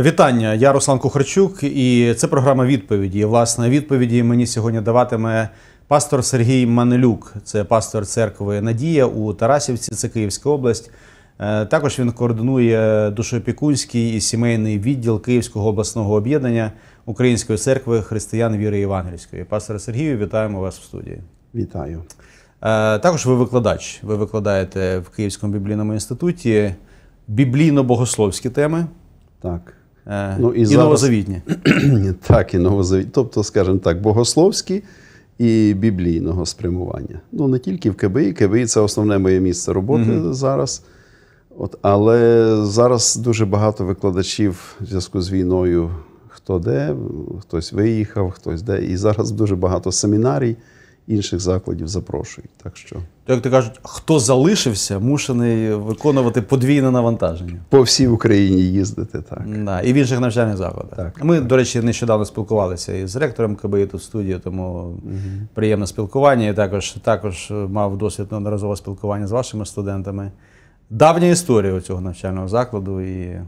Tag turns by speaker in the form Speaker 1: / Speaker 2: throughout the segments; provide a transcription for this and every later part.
Speaker 1: Вітання, я Руслан Кухарчук, і це програма відповіді. Власне, відповіді мені сьогодні даватиме пастор Сергій Манелюк. Це пастор церкви Надія у Тарасівці, це Київська область. Е, також він координує душоопікунський і сімейний відділ Київського обласного об'єднання Української церкви християн віри Євангельської. Пастор Сергію, вітаємо вас в студії. Вітаю. Е, також ви викладач. Ви викладаєте в Київському біблійному інституті біблійно-богословські теми. Так. Е, ну, і, і зараз... новозавітні.
Speaker 2: Так, і новозавітні. Тобто, скажімо так, богословські і біблійного спрямування. Ну, не тільки в КБІ. КБІ це основне моє місце роботи mm -hmm. зараз. От, Але зараз дуже багато викладачів в зв'язку з війною, хто де, хтось виїхав, хтось де. І зараз дуже багато семінарій інших закладів запрошують. Так що,
Speaker 1: як ти кажуть, хто залишився, мушений виконувати подвійне навантаження
Speaker 2: по всій Україні їздити,
Speaker 1: так Да, і в інших навчальних закладах. Так, Ми, так. до речі, нещодавно спілкувалися із ректором КБІ в студії, тому угу. приємне спілкування. І також також е, мав досвід неодноразове спілкування з вашими студентами. Давня історія у цього навчального закладу і.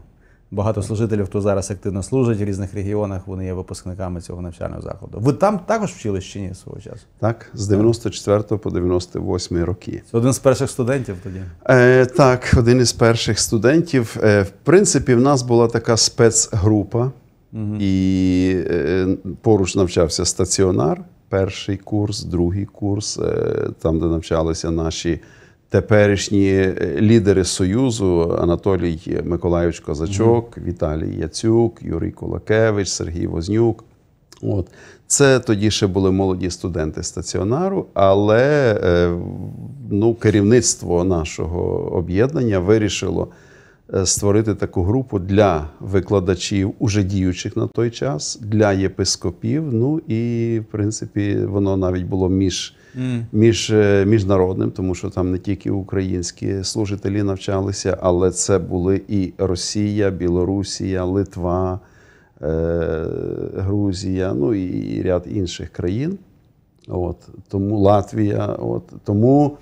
Speaker 1: Багато служителів, хто зараз активно служить в різних регіонах, вони є випускниками цього навчального закладу. Ви там також вчились чи ні свого часу?
Speaker 2: Так, з 94 по 98 роки. Це
Speaker 1: один з перших студентів тоді?
Speaker 2: Е, Так, один із перших студентів. Е, В принципі, в нас була така спецгрупа, угу. і е, поруч навчався стаціонар, перший курс, другий курс, е, там, де навчалися наші теперішні е, лідери Союзу Анатолій Миколаївич Козачок, mm Віталій Яцюк, Юрій Кулакевич, Сергій Вознюк. От. Це тоді ще були молоді студенти стаціонару, але е, ну, керівництво нашого об'єднання вирішило е, створити таку групу для викладачів, уже діючих на той час, для єпископів. Ну і в принципі воно навіть було між між е, міжнародним, тому що там не тільки українські служителі навчалися, але це були і Росія, Білорусія, Литва, е, Грузія, ну і ряд інших країн. От, Тому Латвія. От, Тому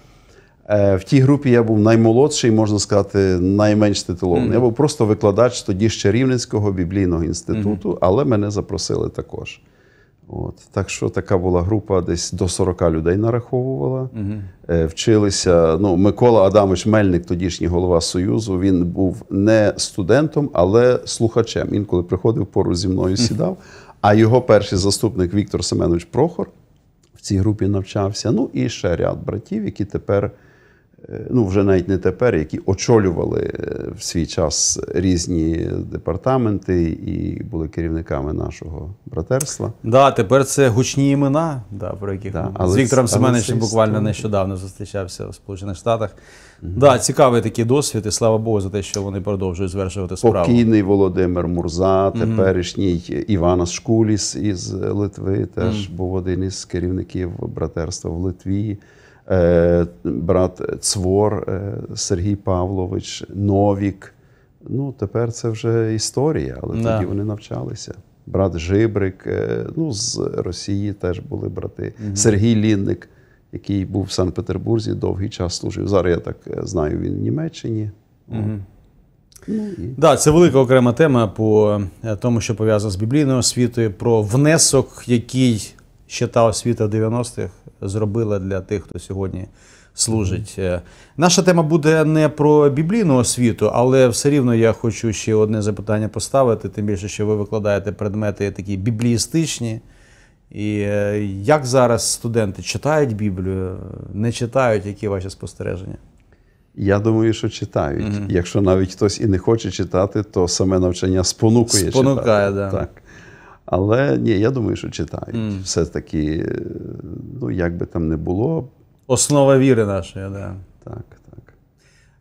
Speaker 2: е, в тій групі я був наймолодший, можна сказати, найменш титулований. Mm -hmm. Я був просто викладач тоді ще Рівненського біблійного інституту, mm -hmm. але мене запросили також. От. Так що така була група, десь до 40 людей нараховувала. Угу. Вчилися. Ну, Микола Адамович Мельник, тодішній голова Союзу, він був не студентом, але слухачем. Інколи приходив поруч зі мною сідав. А його перший заступник Віктор Семенович Прохор в цій групі навчався. Ну і ще ряд братів, які тепер. Е, ну вже навіть не тепер, які очолювали е, в свій час різні департаменти і були керівниками нашого братерства.
Speaker 1: Да, тепер це гучні імена, да, про яких да, але з Віктором Семеновичем буквально нещодавно зустрічався в Сполучених Штатах. Угу. Да, цікавий такий досвід, і слава Богу, за те, що вони продовжують звершувати справу. Покійний
Speaker 2: Володимир Мурза, теперішній угу. Іванас Шкуліс із Литви, теж угу. був один із керівників братерства в Литві. Е, брат Цвор е, Сергій Павлович, Новік. Ну, Тепер це вже історія, але да. тоді вони навчалися. Брат Жибрик, е, ну, з Росії теж були брати. Угу. Сергій Лінник, який був в Санкт-Петербурзі, довгий час служив. Зараз я так знаю, він в Німеччині. Угу.
Speaker 1: Ну, і... да, це велика окрема тема по тому, що пов'язано з біблійною освітою, про внесок, який ще та освіта 90-х зробила для тих, хто сьогодні служить. Е, наша тема буде не про біблійну освіту, але все рівно я хочу ще одне запитання поставити. Тим більше, що ви викладаєте предмети такі бібліїстичні. І е, як зараз студенти читають Біблію, не читають, які ваші спостереження?
Speaker 2: Я думаю, що читають. Угу. Якщо навіть хтось і не хоче читати, то саме навчання спонукує. Спонукає, читати. Да. так. Але ні, я думаю, що читають. Mm. Все таки, е, ну як би там не було.
Speaker 1: Основа віри нашої, так. Да. Так, так.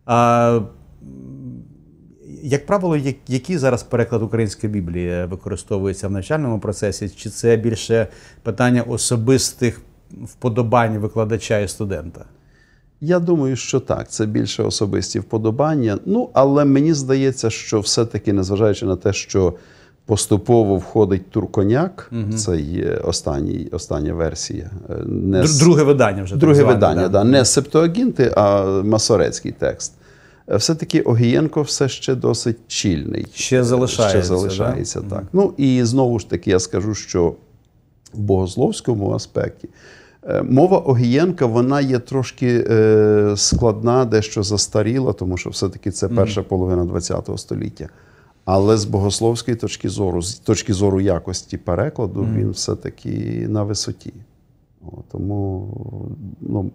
Speaker 1: А, Як правило, який зараз переклад української Біблії використовується в навчальному процесі? Чи це більше питання особистих вподобань викладача і студента?
Speaker 2: Я думаю, що так. Це більше особисті вподобання. Ну, але мені здається, що все-таки, незважаючи на те, що Поступово входить турконяк, угу. це є останній, остання версія. Е, не Друге видання вже. Друге звані, видання, да. да. не Септоагінти, а масорецький текст. Е, все-таки Огієнко все ще досить чільний. Ще е, залишається. Ще залишається, да? так. Угу. Ну і знову ж таки я скажу, що в богословському аспекті мова Огієнка вона є трошки складна, дещо застаріла, тому що все-таки це перша половина ХХ століття. Але з богословської точки зору, з точки зору якості перекладу, mm. він все-таки на висоті. О, тому, ну,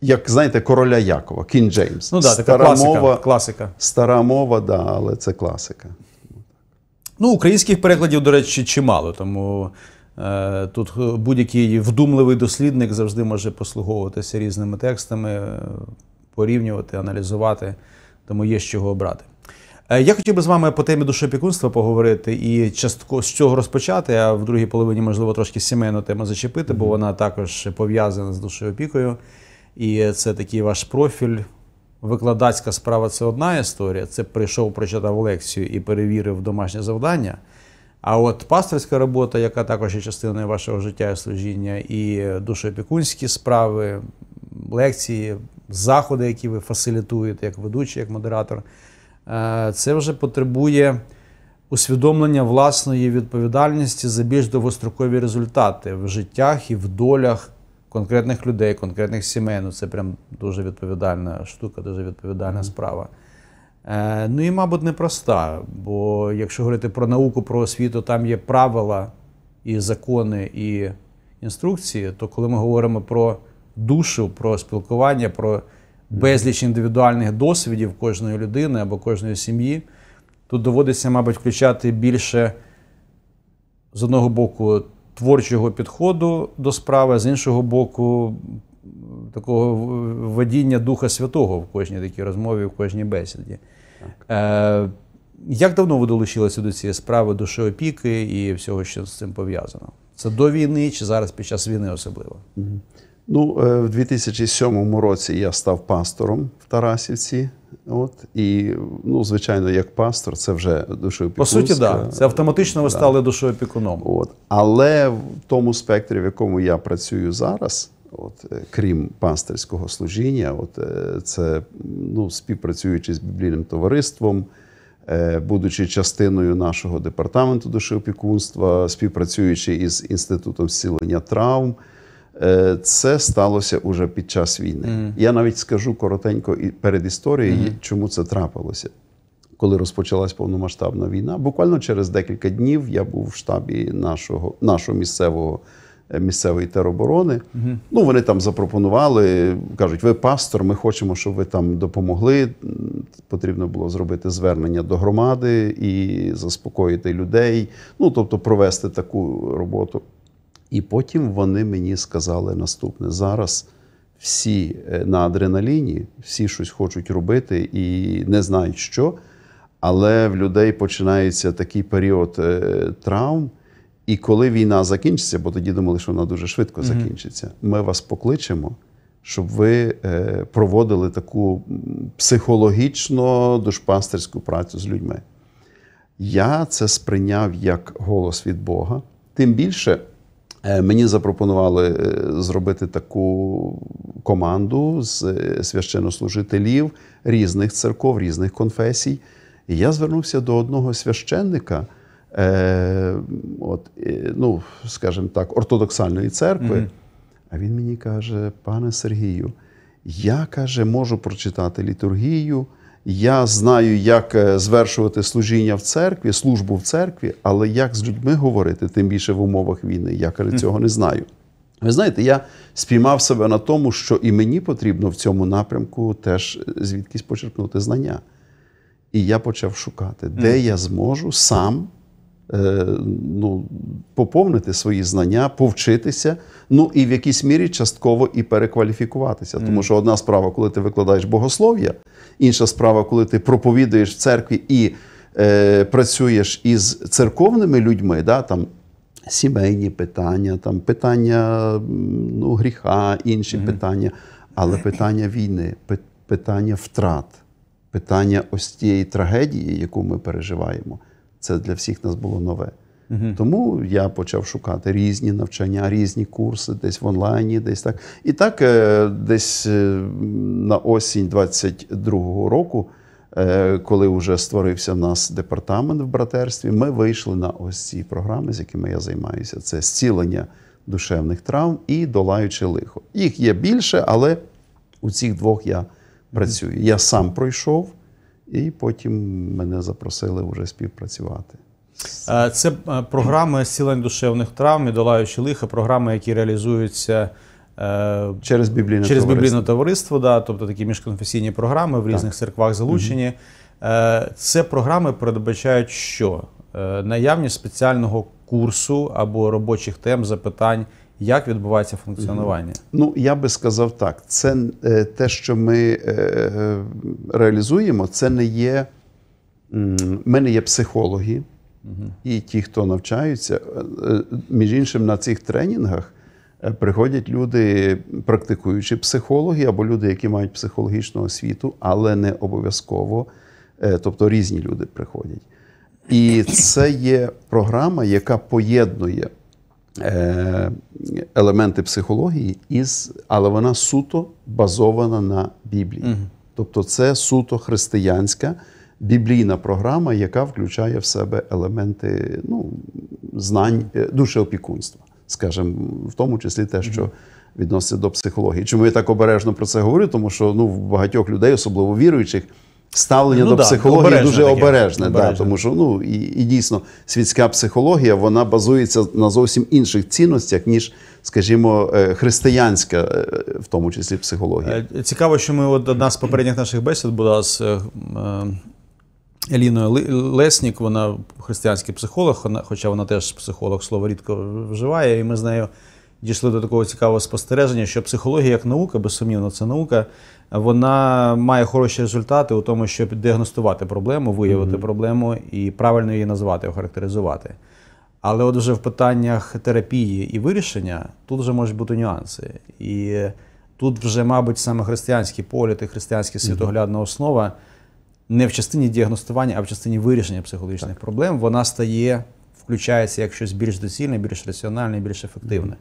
Speaker 2: як знаєте, короля Якова, Кін Джеймс. Ну, да, така стара класика, мова, класика. Стара мова, да, але це класика.
Speaker 1: Ну, Українських перекладів, до речі, чимало, тому е, тут будь-який вдумливий дослідник завжди може послуговуватися різними текстами, порівнювати, аналізувати, тому є з чого обрати. Е, я хотів би з вами по темі душопікунства поговорити і частко з цього розпочати, а в другій половині, можливо, трошки сімейну тему зачепити, бо вона також пов'язана з душеопікою. І це такий ваш профіль. Викладацька справа це одна історія. Це прийшов, прочитав лекцію і перевірив домашнє завдання. А от пасторська робота, яка також є частиною вашого життя і служіння, і душоопікунські справи, лекції, заходи, які ви фасилітуєте як ведучий, як модератор. Е, це вже потребує усвідомлення власної відповідальності за більш довгострокові результати в життях і в долях конкретних людей, конкретних сімей. Ну Це прям дуже відповідальна штука, дуже відповідальна mm -hmm. справа. Е, ну і, мабуть, непроста, бо якщо говорити про науку, про освіту, там є правила і закони і інструкції, то коли ми говоримо про душу, про спілкування, про безліч індивідуальних досвідів кожної людини або кожної сім'ї. Тут доводиться, мабуть, включати більше з одного боку творчого підходу до справи, з іншого боку, такого водіння Духа Святого в кожній такій розмові, в кожній бесіді. Е, Як давно ви долучилися до цієї справи душі опіки і всього, що з цим пов'язано? Це до війни чи зараз під час війни особливо?
Speaker 2: Угу. Ну, е, в 2007 році я став пастором в Тарасівці. От і ну, звичайно, як пастор, це вже душеопікунська. По суті, да. Це
Speaker 1: автоматично ви да. стали душеопікуном.
Speaker 2: От але в тому спектрі, в якому я працюю зараз, от е, крім пасторського служіння, от е, це ну, співпрацюючи з біблійним товариством. Будучи частиною нашого департаменту душеопікунства, співпрацюючи із інститутом зцілення травм, Е, це сталося уже під час війни. Mm. Я навіть скажу коротенько і перед історією, mm. чому це трапилося. Коли розпочалась повномасштабна війна, буквально через декілька днів я був в штабі нашого нашого місцевого е, місцевої тероборони. Mm. Ну вони там запропонували, кажуть: ви пастор, ми хочемо, щоб ви там допомогли. Потрібно було зробити звернення до громади і заспокоїти людей. Ну тобто, провести таку роботу. І потім вони мені сказали наступне: зараз всі е, на адреналіні, всі щось хочуть робити і не знають що. Але в людей починається такий період е, травм. І коли війна закінчиться, бо тоді думали, що вона дуже швидко закінчиться, ми вас покличемо, щоб ви е, проводили таку психологічно душпастерську працю з людьми. Я це сприйняв як голос від Бога. Тим більше Е, мені запропонували е, зробити таку команду з е, священнослужителів різних церков, різних конфесій. І я звернувся до одного священника, от, ну, скажімо так, ортодоксальної церкви. А він мені каже: пане Сергію, я каже, можу прочитати літургію. Я знаю, як е, звершувати служіння в церкві, службу в церкві, але як з людьми говорити, тим більше в умовах війни, я каже, цього не знаю. Ви знаєте, я спіймав себе на тому, що і мені потрібно в цьому напрямку теж е, звідкись почерпнути знання. І я почав шукати, де я зможу сам Е, ну, поповнити свої знання, повчитися, ну і в якійсь мірі частково і перекваліфікуватися. Тому що одна справа, коли ти викладаєш богослов'я, інша справа, коли ти проповідуєш в церкві і е, працюєш із церковними людьми, да, там. Сімейні питання, там питання ну, гріха, інші mm питання, але питання війни, питання втрат, питання ось тієї трагедії, яку ми переживаємо. Це для всіх нас було нове. Угу. Тому я почав шукати різні навчання, різні курси, десь в онлайні, десь так. І так, е, десь е, на осінь 22-го року, е, коли вже створився в нас департамент в братерстві, ми вийшли на ось ці програми, з якими я займаюся. Це зцілення душевних травм і долаючи лихо. Їх є більше, але у цих двох я працюю. Я сам пройшов. І потім мене запросили вже співпрацювати.
Speaker 1: Е, це е, програми зцілень душевних травм і долаючі лиха, програми, які реалізуються е, через біблійне через біблійне товариство, да, тобто такі міжконфесійні програми в різних так. церквах залучені. Угу. Це програми передбачають, що наявність спеціального курсу або робочих тем запитань. Як відбувається функціонування?
Speaker 2: Ну я би сказав так. Це е, те, що ми е, е, реалізуємо, це не є. У мене є психологи і ті, хто навчаються. Між іншим на цих тренінгах приходять люди, практикуючі психологи або люди, які мають психологічну освіту, але не обов'язково, тобто різні люди приходять. І це є програма, яка поєднує Е, елементи психології, із, але вона суто базована на Біблії. Угу. Тобто, це суто християнська біблійна програма, яка включає в себе елементи ну, знань, е, душеопікунства, скажімо, в тому числі те, що. Відноситься до психології. Чому я так обережно про це говорю? Тому що ну в багатьох людей, особливо віруючих, Ставлення ну, до да, психології обережне дуже таке. обережне, обережне. Да, тому що ну і і дійсно світська психологія вона базується на зовсім інших цінностях, ніж, скажімо, е, християнська, е, в тому числі психологія.
Speaker 1: Е, цікаво, що ми от одна з попередніх наших бесід була з Еліною Леснік. Вона християнський психолог, хоча вона теж психолог, слово рідко вживає, і ми з нею дійшли до такого цікавого спостереження, що психологія як наука, безсумнівно, це наука вона має хороші результати у тому, щоб діагностувати проблему, виявити mm -hmm. проблему і правильно її назвати, охарактеризувати. Але от вже в питаннях терапії і вирішення тут вже можуть бути нюанси. І тут вже, мабуть, саме християнські політи, християнська світоглядна основа не в частині діагностування, а в частині вирішення психологічних так. проблем вона стає, включається як щось більш доцільне, більш раціональне, більш ефективне.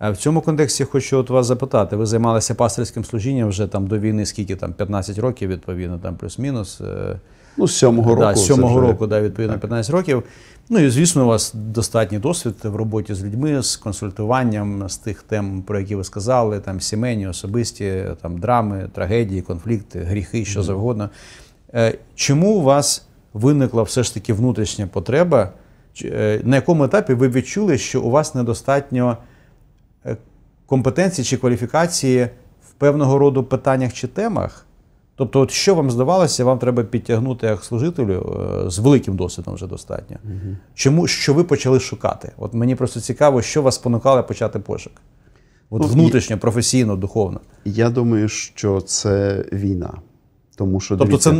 Speaker 1: В цьому контексті хочу от вас запитати. Ви займалися пасторським служінням вже там до війни, скільки там 15 років, відповідно, там плюс-мінус. Е,
Speaker 2: ну, з сьомого року. Да, з сьомого року, да, відповідно, так.
Speaker 1: 15 років. Ну і звісно, у вас достатній досвід в роботі з людьми, з консультуванням, з тих тем, про які ви сказали, там сімейні, особисті, там драми, трагедії, конфлікти, гріхи, що mm -hmm. завгодно. Е, чому у вас виникла все ж таки внутрішня потреба? Чи е, На якому етапі ви відчули, що у вас недостатньо? Е, компетенції чи кваліфікації в певного роду питаннях чи темах. Тобто, от що вам здавалося, вам треба підтягнути як служителю е, з великим досвідом вже достатньо. Угу. Чому що ви почали шукати? От мені просто цікаво, що вас спонукало почати пошук.
Speaker 2: От ну, внутрішньо, професійно, духовно. Я думаю, що це війна. Тому що Тобто, дивіться, це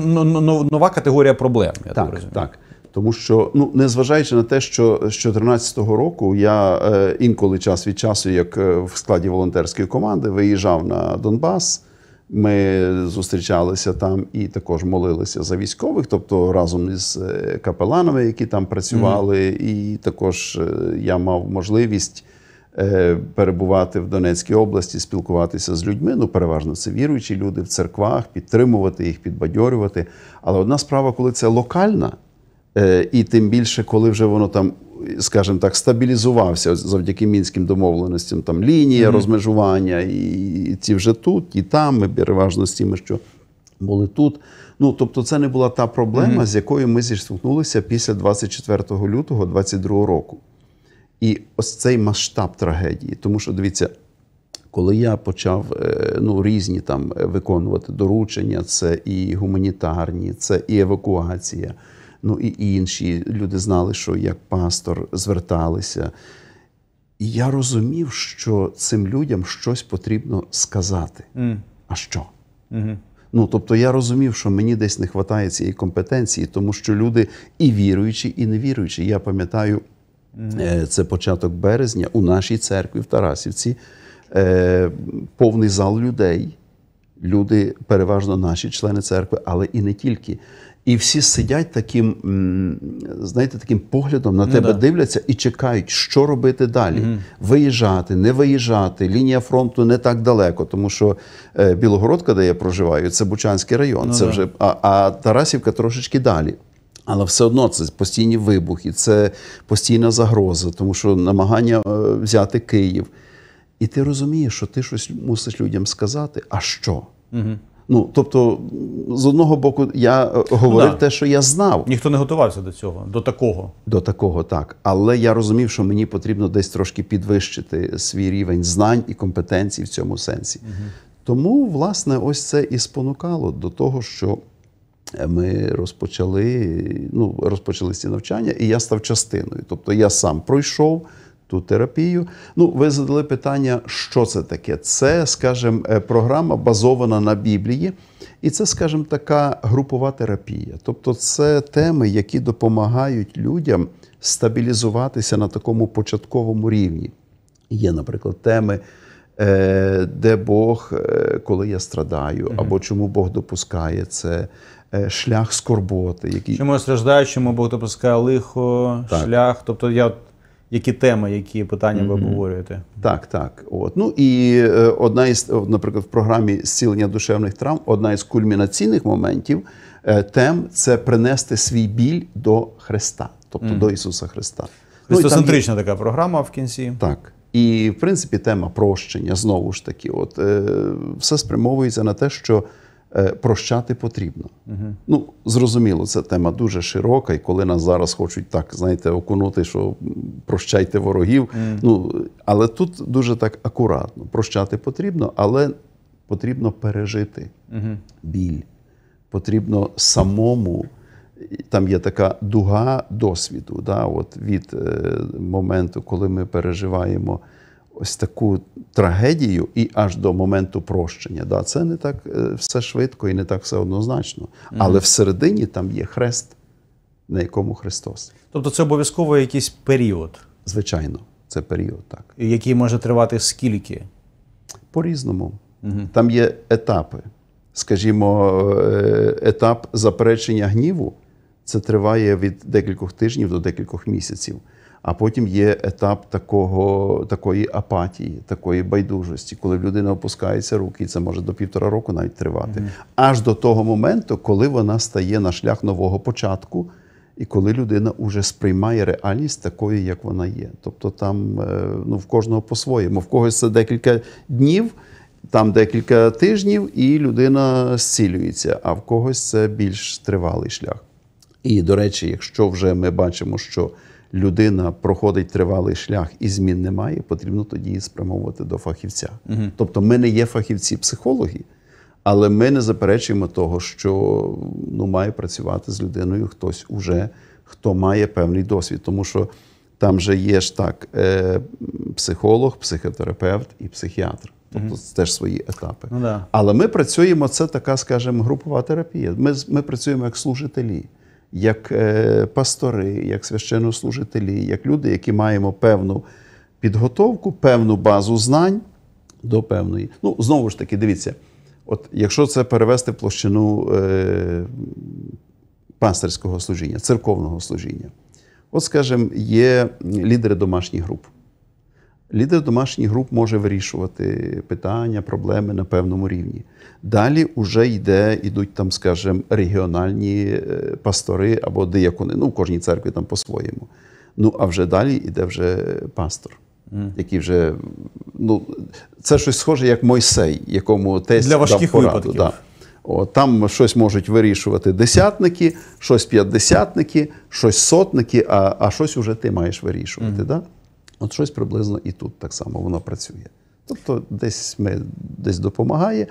Speaker 2: нова категорія проблем. я Так, так. Тому що, ну незважаючи на те, що з 2014 року я е, інколи час від часу, як е, в складі волонтерської команди, виїжджав на Донбас. Ми зустрічалися там і також молилися за військових, тобто разом із е, капеланами, які там працювали, mm і також я мав можливість перебувати в Донецькій області, спілкуватися з людьми. Ну, переважно це віруючі люди в церквах, підтримувати їх, підбадьорювати. Але одна справа, коли це локальна. Е, і тим більше, коли вже воно там, скажімо так, стабілізувався завдяки мінським домовленостям, там лінія mm-hmm. розмежування, і ці вже тут, і там, ми переважно з тими, що були тут. Ну тобто, це не була та проблема, mm-hmm. з якою ми зіштовхнулися після 24 лютого 22 року. І ось цей масштаб трагедії, тому що дивіться. Коли я почав е, ну, різні там виконувати доручення, це і гуманітарні, це і евакуація, ну і інші люди знали, що як пастор зверталися. І я розумів, що цим людям щось потрібно сказати. Mm. А що? Mm-hmm. Ну, тобто, я розумів, що мені десь не вистачає цієї компетенції, тому що люди і віруючі, і невіруючі. Я пам'ятаю, mm-hmm. це початок березня у нашій церкві в Тарасівці е, повний зал людей. Люди, переважно наші члени церкви, але і не тільки. І всі сидять таким, знаєте, таким поглядом на ну, тебе да. дивляться і чекають, що робити далі: угу. виїжджати, не виїжджати. Лінія фронту не так далеко, тому що е, Білогородка, де я проживаю, це Бучанський район. Ну, це да. вже а, а Тарасівка трошечки далі. Але все одно це постійні вибухи, це постійна загроза, тому що намагання е, взяти Київ. І ти розумієш, що ти щось мусиш людям сказати, а що? Угу. Ну тобто, з одного боку, я е, говорив да. те, що я знав. Ніхто не готувався до цього, до такого. До такого, так. Але я розумів, що мені потрібно десь трошки підвищити свій рівень знань і компетенцій в цьому сенсі. Угу. Тому, власне, ось це і спонукало до того, що е, ми розпочали ну, розпочали ці навчання, і я став частиною. Тобто я сам пройшов ту терапію. Ну, ви задали питання, що це таке? Це, скажімо, е, програма базована на Біблії, і це, скажімо, така групова терапія. Тобто, це теми, які допомагають людям стабілізуватися на такому початковому рівні. Є, наприклад, теми. Е, де Бог, е, коли я страдаю, або чому Бог допускає це, шлях скорботи, який
Speaker 1: чому я страждаю, чому Бог допускає лихо, так. шлях. Тобто я які теми, які питання ви обговорюєте.
Speaker 2: Так, так. От. Ну і е, одна із, наприклад, в програмі зцілення душевних травм, одна із кульмінаційних моментів е, тем це принести свій біль до Христа, тобто mm. до Ісуса Христа. Ну, Христоцентрична
Speaker 1: ну, є... така програма в кінці.
Speaker 2: Так. І в принципі тема прощення знову ж таки, от е, все спрямовується на те, що. Е, прощати потрібно. Угу. Ну, зрозуміло, це тема дуже широка, і коли нас зараз хочуть так, знаєте, окунути, що прощайте ворогів. Угу. Ну, Але тут дуже так акуратно. Прощати потрібно, але потрібно пережити угу. біль. Потрібно самому. Там є така дуга досвіду. да, от Від е, моменту, коли ми переживаємо ось таку трагедію і аж до моменту прощення. Да, Це не так е, все швидко і не так все однозначно. Mm -hmm. Але всередині там є хрест, на якому Христос. Тобто це обов'язково якийсь період. Звичайно, це період, так. Який може тривати скільки? По-різному. Угу. Там є етапи. Скажімо, е, етап заперечення гніву це триває від декількох тижнів до декількох місяців. А потім є етап такого, такої апатії, такої байдужості, коли в людини опускаються руки, і це може до півтора року навіть тривати, mm-hmm. аж до того моменту, коли вона стає на шлях нового початку, і коли людина уже сприймає реальність такою, як вона є. Тобто там е, ну, в кожного по-своєму, в когось це декілька днів, там декілька тижнів, і людина зцілюється, а в когось це більш тривалий шлях. І, до речі, якщо вже ми бачимо, що людина проходить тривалий шлях і змін немає, потрібно тоді її спрямовувати до фахівця. Угу. Тобто, ми не є фахівці-психологи, але ми не заперечуємо того, що ну, має працювати з людиною хтось уже, хто має певний досвід. Тому що там же є ж так е, психолог, психотерапевт і психіатр. Тобто це теж свої етапи. Ну, да. Але ми працюємо, це така, скажімо, групова терапія. Ми ми працюємо як служителі як е, пастори, як священнослужителі, як люди, які маємо певну підготовку, певну базу знань до певної. Ну, знову ж таки, дивіться, от якщо це перевести в площину е, пастирського служіння, церковного служіння, от, скажімо, є лідери домашніх груп. Лідер домашніх груп може вирішувати питання, проблеми на певному рівні. Далі вже йде, йдуть там, скажімо, регіональні е, пастори або деякони. Ну, в кожній церкві там по-своєму. Ну, а вже далі йде вже пастор. Mm. вже, ну, це щось схоже, як Мойсей, якому тесть Для важких дав пораду. Да. О, там щось можуть вирішувати десятники, щось п'ятдесятники, щось сотники, а а щось уже ти маєш вирішувати. Mm. Да? От щось приблизно і тут так само воно працює. Тобто, десь ми десь допомагає.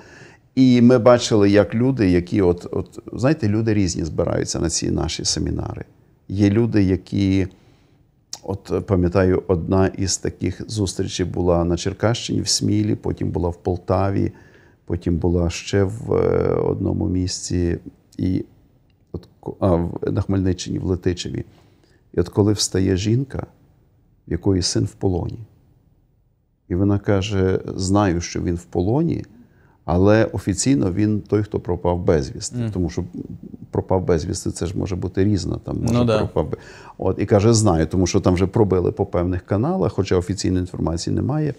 Speaker 2: І ми бачили, як люди, які от, от знаєте, люди різні збираються на ці наші семінари. Є люди, які, от пам'ятаю, одна із таких зустрічей була на Черкащині в Смілі, потім була в Полтаві, потім була ще в е, одному місці, і от, а, на Хмельниччині, в Летичеві. І от коли встає жінка, в якої син в полоні. І вона каже: Знаю, що він в полоні, але офіційно він той, хто пропав безвісти. Mm. Тому що пропав безвісти, це ж може бути різно. Там може ну, да. пропав От і каже: знаю, тому що там вже пробили по певних каналах, хоча офіційної інформації немає.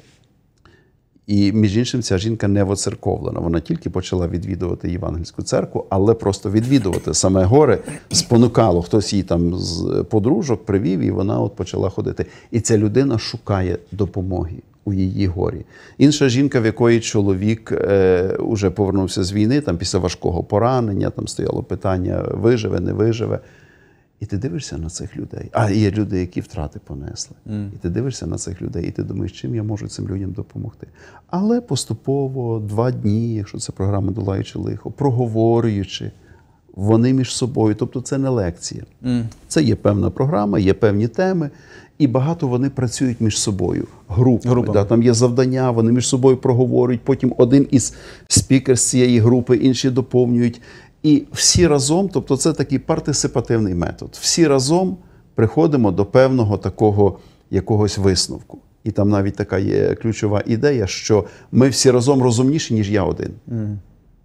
Speaker 2: І між іншим, ця жінка не воцерковлена. Вона тільки почала відвідувати Євангельську церкву, але просто відвідувати саме горе спонукало. Хтось її там з подружок привів, і вона от почала ходити. І ця людина шукає допомоги у її горі. Інша жінка, в якої чоловік е, уже повернувся з війни, там після важкого поранення, там стояло питання: виживе, не виживе. І ти дивишся на цих людей. А є люди, які втрати понесли. Mm. І ти дивишся на цих людей, і ти думаєш, чим я можу цим людям допомогти. Але поступово два дні, якщо це програма долаючи лихо, проговорюючи, вони між собою. Тобто це не лекція. Mm. Це є певна програма, є певні теми, і багато вони працюють між собою. Групами, групами. Да, Там є завдання, вони між собою проговорюють. Потім один із спікер з цієї групи, інші доповнюють. І всі разом, тобто це такий партисипативний метод. Всі разом приходимо до певного такого якогось висновку. І там навіть така є ключова ідея, що ми всі разом розумніші, ніж я один. Mm.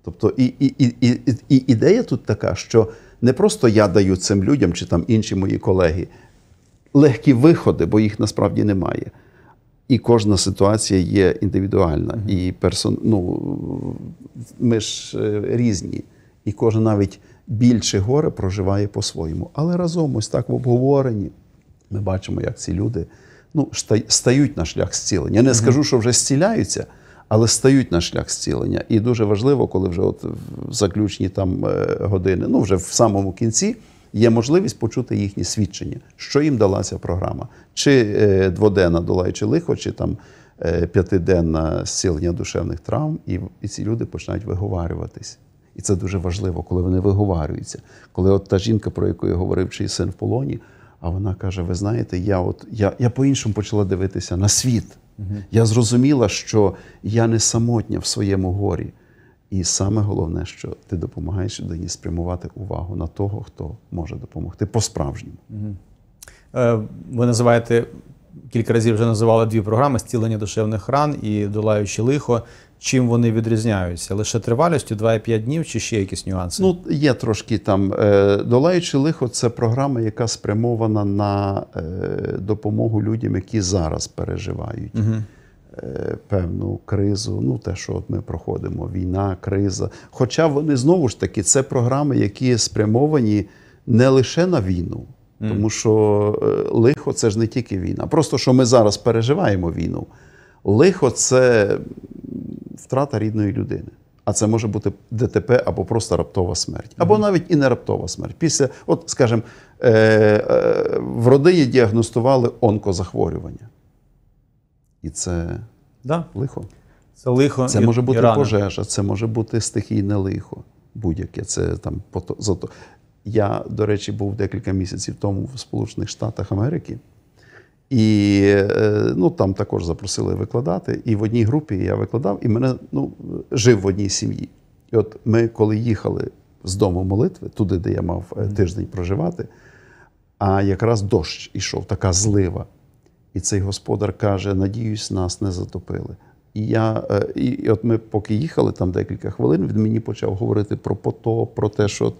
Speaker 2: Тобто, і, і, і, і, і ідея тут така, що не просто я даю цим людям чи там інші мої колеги легкі виходи, бо їх насправді немає. І кожна ситуація є індивідуальна. Mm. І персон... ну, ми ж е, різні і кожен навіть більше горе проживає по-своєму. Але разом ось так в обговоренні ми бачимо, як ці люди ну, стають на шлях зцілення. Я не скажу, що вже зціляються. Але стають на шлях зцілення. І дуже важливо, коли вже от в заключні там е, години, ну вже в самому кінці, є можливість почути їхні свідчення, що їм далася програма. Чи е, дводенна долаючи лихо, чи там е, п'ятиденна зцілення душевних травм, і, і ці люди починають виговарюватись. І це дуже важливо, коли вони виговарюються. Коли от та жінка, про яку я говорив, чий син в полоні, а вона каже: Ви знаєте, я от я, я по-іншому почала дивитися на світ. Я зрозуміла, що я не самотня в своєму горі. І саме головне, що ти допомагаєш людині спрямувати увагу на того, хто може допомогти по-справжньому.
Speaker 1: Е, ви називаєте кілька разів вже називали дві програми Стілення душевних ран і долаючи лихо чим вони відрізняються? Лише тривалістю 2,5 днів чи ще якісь нюанси?
Speaker 2: Ну, є трошки там. Е, долаючи лихо, це програма, яка спрямована на е, допомогу людям, які зараз переживають. Угу. Певну кризу, ну те, що от ми проходимо, війна, криза. Хоча вони знову ж таки це програми, які спрямовані не лише на війну, тому що лихо це ж не тільки війна. Просто що ми зараз переживаємо війну. Лихо це втрата рідної людини. А це може бути ДТП або просто раптова смерть, або навіть і не раптова смерть. Після, от, скажімо, е, е, в родині діагностували онкозахворювання. І це да. лихо. Це лихо. Це і, може бути і пожежа, це може бути стихійне лихо. Будь-яке. Це там пото Я, до речі, був декілька місяців тому в Сполучених Штатах Америки. І е, ну, там також запросили викладати. І в одній групі я викладав, і мене ну, жив в одній сім'ї. І от ми, коли їхали з дому молитви, туди, де я мав е, тиждень проживати, а якраз дощ ішов, така злива. І цей господар каже: Надіюсь, нас не затопили. І я, е, і, от ми, поки їхали там декілька хвилин, він мені почав говорити про потоп, про те, що.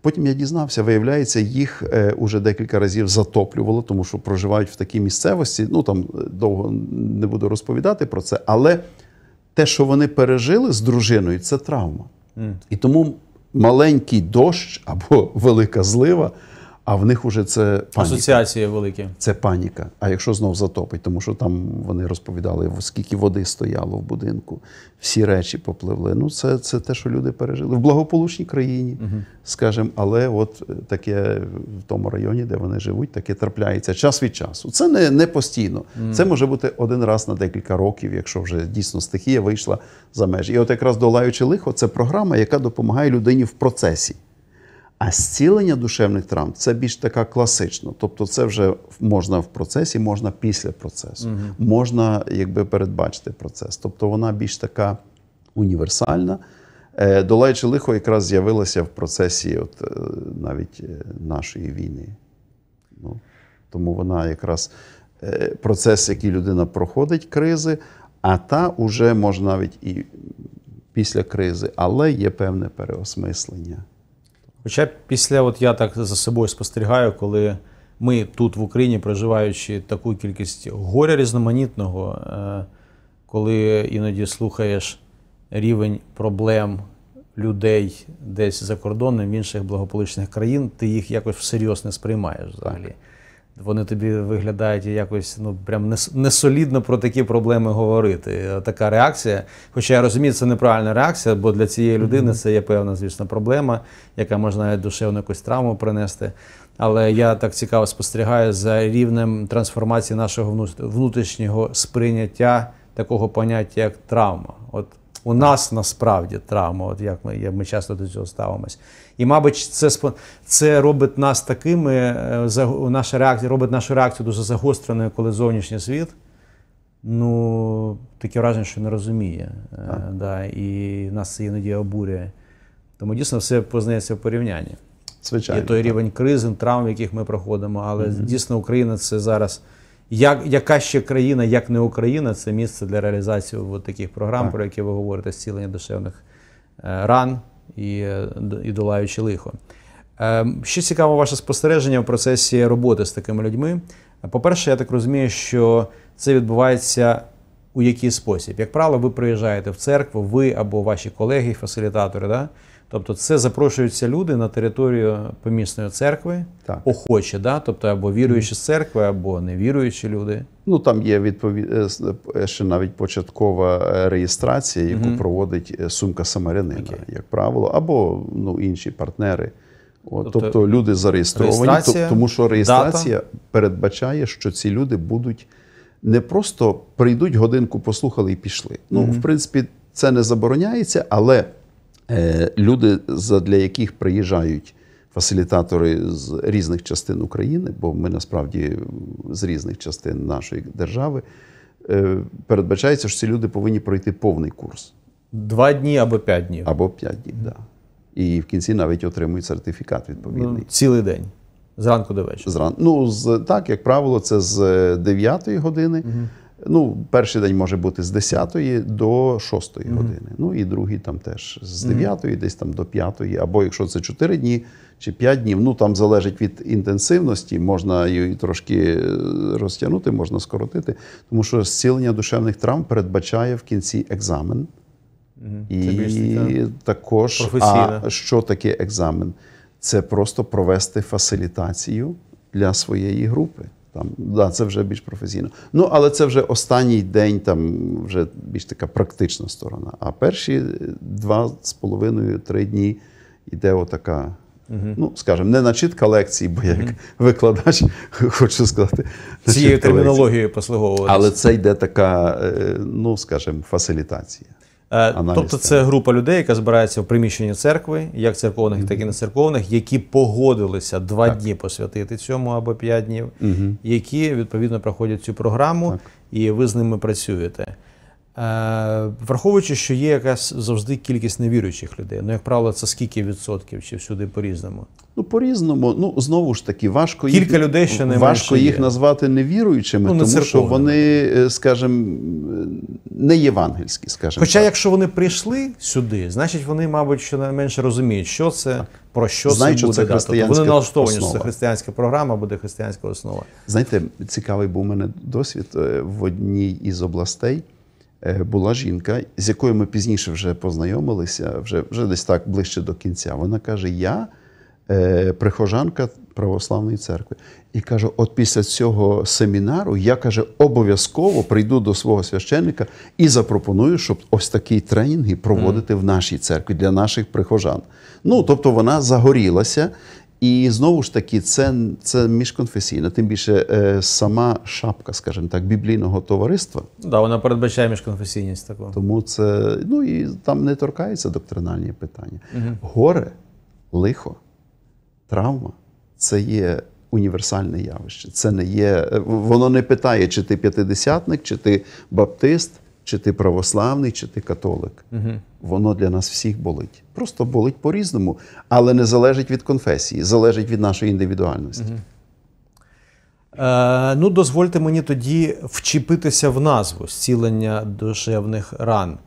Speaker 2: Потім я дізнався, виявляється, їх е, уже декілька разів затоплювало, тому що проживають в такій місцевості. Ну там е, довго не буду розповідати про це, але те, що вони пережили з дружиною, це травма. Mm. І тому маленький дощ або велика злива а в них уже це паніка. асоціації великі. Це паніка. А якщо знов затопить, тому що там вони розповідали, скільки води стояло в будинку, всі речі попливли. Ну, це це те, що люди пережили в благополучній країні, угу. скажімо, але от таке в тому районі, де вони живуть, таке трапляється час від часу. Це не не постійно. Угу. Це може бути один раз на декілька років, якщо вже дійсно стихія вийшла за межі. І от якраз долаючи лихо, це програма, яка допомагає людині в процесі. А зцілення душевних травм це більш така класична. Тобто, це вже можна в процесі, можна після процесу, угу. можна якби передбачити процес. Тобто вона більш така універсальна. Е, долаючи лихо якраз з'явилася в процесі от, е, навіть е, нашої війни. Ну, Тому вона якраз процес, який людина проходить, кризи, а та вже може навіть і після кризи, але є певне переосмислення.
Speaker 1: Хоча після, от я так за собою спостерігаю, коли ми тут в Україні проживаючи таку кількість горя різноманітного, е, коли іноді слухаєш рівень проблем людей десь за кордоном в інших благополучних країн, ти їх якось всерйоз не сприймаєш взагалі. Вони тобі виглядають і якось ну прям несолідно про такі проблеми говорити. Е, така реакція. Хоча я розумію, це неправильна реакція, бо для цієї людини це є певна, звісно, проблема, яка може навіть душевну якусь травму принести. Але я так цікаво спостерігаю за рівнем трансформації нашого внутрішнього сприйняття такого поняття, як травма. От у нас насправді травма, от як ми ми часто до цього ставимось. І, мабуть, це це робить нас такими, е, наша реакція робить нашу реакцію дуже загостреною, коли зовнішній світ. Ну, таке враження, що не розуміє. Е, а. Да, І нас це іноді обурює. Тому дійсно все познається в порівнянні. Звичайно. Є той рівень кризи, травм, яких ми проходимо, але mm -hmm. дійсно Україна це зараз. Як, Яка ще країна, як не Україна, це місце для реалізації от таких програм, так. про які ви говорите, зцілення душевних е, ран, і, е, і долаючи лихо. Ем, що цікаво ваше спостереження в процесі роботи з такими людьми. По-перше, я так розумію, що це відбувається у який спосіб. Як правило, ви приїжджаєте в церкву, ви або ваші колеги, фасилітатори, да? Тобто, це запрошуються люди на територію помісної церкви, так. охочі, да? тобто або віруючі з церкви,
Speaker 2: або невіруючі люди. Ну там є відповід е, е, ще навіть початкова е, реєстрація, яку mm проводить сумка самарянина, okay. як правило, або ну інші партнери. От, тобто, тобто люди зареєстровані, тому що реєстрація дата. передбачає, що ці люди будуть не просто прийдуть годинку, послухали і пішли. Mm -hmm. Ну в принципі, це не забороняється, але. Е, люди, для яких приїжджають фасилітатори з різних частин України, бо ми насправді з різних частин нашої держави, е, передбачається, що ці люди повинні пройти повний курс. Два дні або п'ять днів. Або п'ять днів, так. Да. І в кінці навіть отримують сертифікат відповідний. Ну, цілий день. Зранку до вечора. Зран... Ну, з... так, як правило, це з 9 е, ї години. Угу. Ну, перший день може бути з 10 до 6 mm -hmm. години. Ну і другий там теж з 9 mm -hmm. десь там до 5, або якщо це 4 дні чи 5 днів. Ну там залежить від інтенсивності, можна її трошки е, розтягнути, можна скоротити. Тому що зцілення душевних травм передбачає в кінці екзамен. Mm -hmm. І більше, також а що таке екзамен? Це просто провести фасилітацію для своєї групи. Там, да, Це вже більш професійно. Ну, але це вже останній день, там вже більш така практична сторона. А перші е, два з половиною-три дні йде отака. Угу. Ну, скажімо, не начитка лекції, бо як угу. викладач, хочу сказати, цією термінологією послуговуватися. Але це йде така, е, ну скажімо, фасилітація. Е, Аналіз, тобто
Speaker 1: це група людей, яка збирається в приміщенні церкви, як церковних, так і не церковних, які погодилися два так. дні посвятити цьому або п'ять днів, угу. які відповідно проходять цю програму, так. і ви з ними працюєте. Е, враховуючи, що є якась завжди кількість невіруючих людей. Ну, як правило, це скільки відсотків чи всюди по-різному?
Speaker 2: Ну, по-різному. Ну, знову ж таки, важко Кілька їх, людей ще не важко їх є. назвати невіруючими, ну, не тому церковними. що вони, е, скажімо, е, не євангельські, скажімо Хоча, так. якщо вони прийшли
Speaker 1: сюди, значить вони, мабуть, що щонайменше розуміють, що це, про що Знаю, це буде. Це тобто християнська вони налаштовані, основа. що це християнська програма, буде християнська основа.
Speaker 2: Знаєте, цікавий був у мене досвід в одній із областей. Е, була жінка, з якою ми пізніше вже познайомилися, вже вже десь так ближче до кінця. Вона каже: Я е, прихожанка православної церкви. І каже: от після цього семінару я каже, обов'язково прийду до свого священника і запропоную, щоб ось такі тренінги проводити в нашій церкві для наших прихожан. Ну тобто вона загорілася і знову ж таки, це це міжконфесійна, тим більше е, сама шапка, скажімо так, біблійного товариства.
Speaker 1: Да, вона передбачає міжконфесійність такого.
Speaker 2: Тому це ну і там не торкаються доктринальні питання. Угу. Горе, лихо, травма це є універсальне явище. Це не є. Е, воно не питає, чи ти п'ятидесятник, чи ти баптист, чи ти православний, чи ти католик. Угу воно для нас всіх болить. Просто болить по-різному, але не залежить від конфесії, залежить від нашої індивідуальності. Угу.
Speaker 1: Е, ну, дозвольте мені тоді вчепитися в назву зцілення душевних ран.